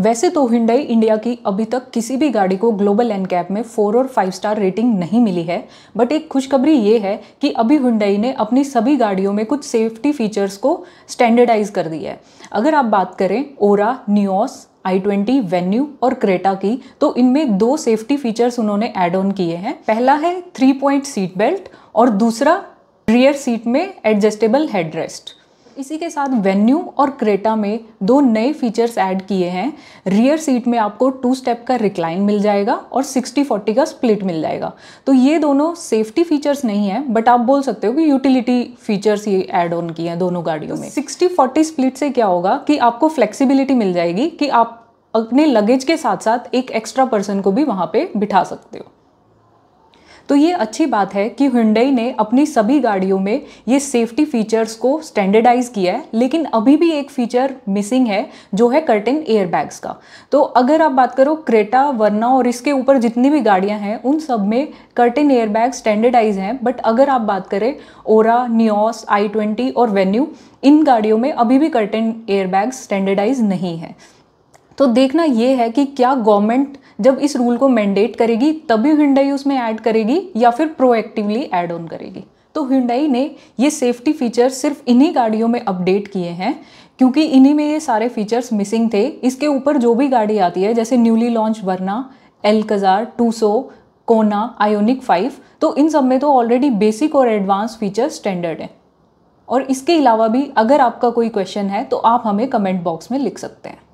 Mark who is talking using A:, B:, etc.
A: वैसे तो Hyundai India की अभी तक किसी भी गाड़ी को ग्लोबल एन कैप में फोर और फाइव स्टार रेटिंग नहीं मिली है बट एक खुशखबरी ये है कि अभी हुंडई ने अपनी सभी गाड़ियों में कुछ सेफ्टी फीचर्स को स्टैंडर्डाइज कर दी है अगर आप बात करें Aura Nios i twenty Venue और क्रेटा की तो इनमें दो सेफ्टी फीचर्स उन्होंने एड ऑन किए हैं पहला है थ्री पॉइंट सीट बेल्ट और दूसरा रियर सीट में एडजस्टेबल हेड रेस्ट इसी के साथ वेन्यू और क्रेटा में दो नए फीचर्स ऐड किए हैं रियर सीट में आपको टू स्टेप का रिक्लाइन मिल जाएगा और 60-40 का स्प्लिट मिल जाएगा तो ये दोनों सेफ्टी फीचर्स नहीं है बट आप बोल सकते हो कि यूटिलिटी फीचर्स ये ऐड ऑन किए हैं दोनों गाड़ियों में सिक्सटी फोर्टी स्प्लिट से क्या होगा कि आपको फ्लेक्सीबिलिटी मिल जाएगी कि आप अपने लगेज के साथ साथ एक एक्स्ट्रा पर्सन को भी वहाँ पर बिठा सकते हो तो ये अच्छी बात है कि हुंडई ने अपनी सभी गाड़ियों में ये सेफ्टी फीचर्स को स्टैंडर्डाइज किया है लेकिन अभी भी एक फीचर मिसिंग है जो है कर्टिन एयरबैग्स का तो अगर आप बात करो क्रेटा वर्ना और इसके ऊपर जितनी भी गाड़ियाँ हैं उन सब में कर्टिन एयरबैग स्टैंडर्डाइज हैं बट अगर आप बात करें ओरा न्योस आई ट्वेंटी और वेन्यू इन गाड़ियों में अभी भी कर्टिन एयरबैग स्टैंडर्डाइज नहीं है तो देखना ये है कि क्या गवर्नमेंट जब इस रूल को मैंडेट करेगी तभी हिंडई उसमें ऐड करेगी या फिर प्रोएक्टिवली एड ऑन करेगी तो हिंडई ने ये सेफ्टी फीचर सिर्फ इन्हीं गाड़ियों में अपडेट किए हैं क्योंकि इन्हीं में ये सारे फीचर्स मिसिंग थे इसके ऊपर जो भी गाड़ी आती है जैसे newly launch Verna Alcazar Tucson Kona Ioniq five तो इन सब में तो ऑलरेडी बेसिक और एडवांस फीचर्स स्टैंडर्ड हैं और इसके अलावा भी अगर आपका कोई क्वेश्चन है तो आप हमें कमेंट बॉक्स में लिख सकते हैं